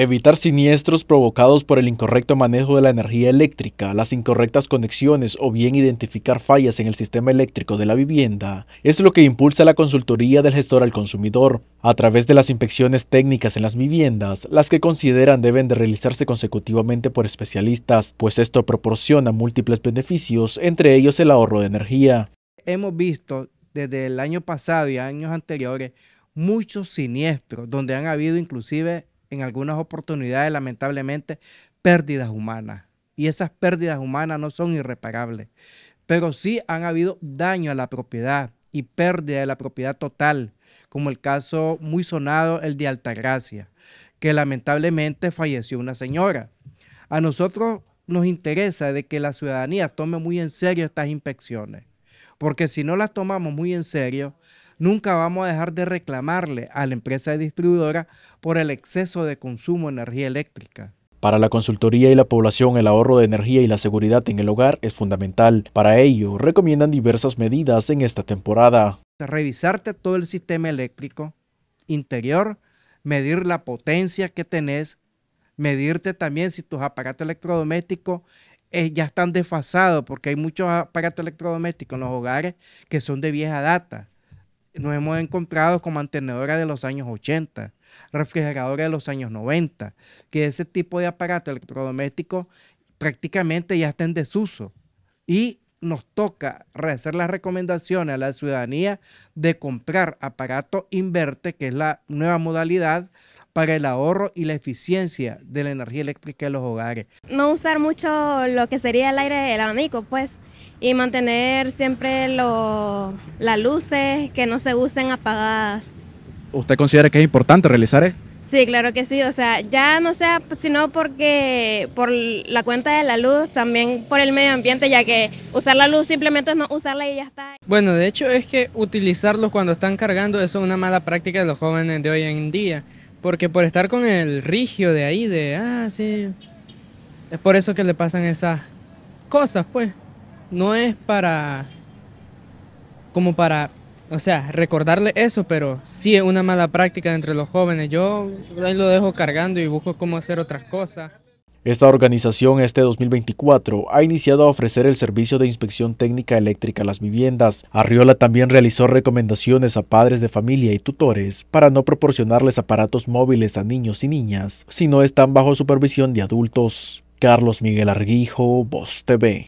Evitar siniestros provocados por el incorrecto manejo de la energía eléctrica, las incorrectas conexiones o bien identificar fallas en el sistema eléctrico de la vivienda es lo que impulsa la consultoría del gestor al consumidor a través de las inspecciones técnicas en las viviendas, las que consideran deben de realizarse consecutivamente por especialistas, pues esto proporciona múltiples beneficios, entre ellos el ahorro de energía. Hemos visto desde el año pasado y años anteriores muchos siniestros donde han habido inclusive en algunas oportunidades, lamentablemente, pérdidas humanas. Y esas pérdidas humanas no son irreparables. Pero sí han habido daño a la propiedad y pérdida de la propiedad total, como el caso muy sonado, el de Altagracia, que lamentablemente falleció una señora. A nosotros nos interesa de que la ciudadanía tome muy en serio estas inspecciones, porque si no las tomamos muy en serio, Nunca vamos a dejar de reclamarle a la empresa distribuidora por el exceso de consumo de energía eléctrica. Para la consultoría y la población, el ahorro de energía y la seguridad en el hogar es fundamental. Para ello, recomiendan diversas medidas en esta temporada. Revisarte todo el sistema eléctrico interior, medir la potencia que tenés, medirte también si tus aparatos electrodomésticos eh, ya están desfasados, porque hay muchos aparatos electrodomésticos en los hogares que son de vieja data nos hemos encontrado con mantenedora de los años 80, refrigeradores de los años 90, que ese tipo de aparato electrodoméstico prácticamente ya está en desuso. Y nos toca rehacer las recomendaciones a la ciudadanía de comprar aparato inverte, que es la nueva modalidad para el ahorro y la eficiencia de la energía eléctrica de los hogares. No usar mucho lo que sería el aire, del abanico, pues, y mantener siempre las luces que no se usen apagadas. ¿Usted considera que es importante realizar esto? Sí, claro que sí, o sea, ya no sea sino porque por la cuenta de la luz, también por el medio ambiente, ya que usar la luz simplemente es no usarla y ya está. Bueno, de hecho es que utilizarlos cuando están cargando eso es una mala práctica de los jóvenes de hoy en día. Porque por estar con el rigio de ahí, de, ah, sí. Es por eso que le pasan esas cosas, pues. No es para... Como para... O sea, recordarle eso, pero sí es una mala práctica entre los jóvenes. Yo ahí lo dejo cargando y busco cómo hacer otras cosas. Esta organización este 2024 ha iniciado a ofrecer el servicio de inspección técnica eléctrica a las viviendas. Arriola también realizó recomendaciones a padres de familia y tutores para no proporcionarles aparatos móviles a niños y niñas si no están bajo supervisión de adultos. Carlos Miguel Arguijo, Voz TV.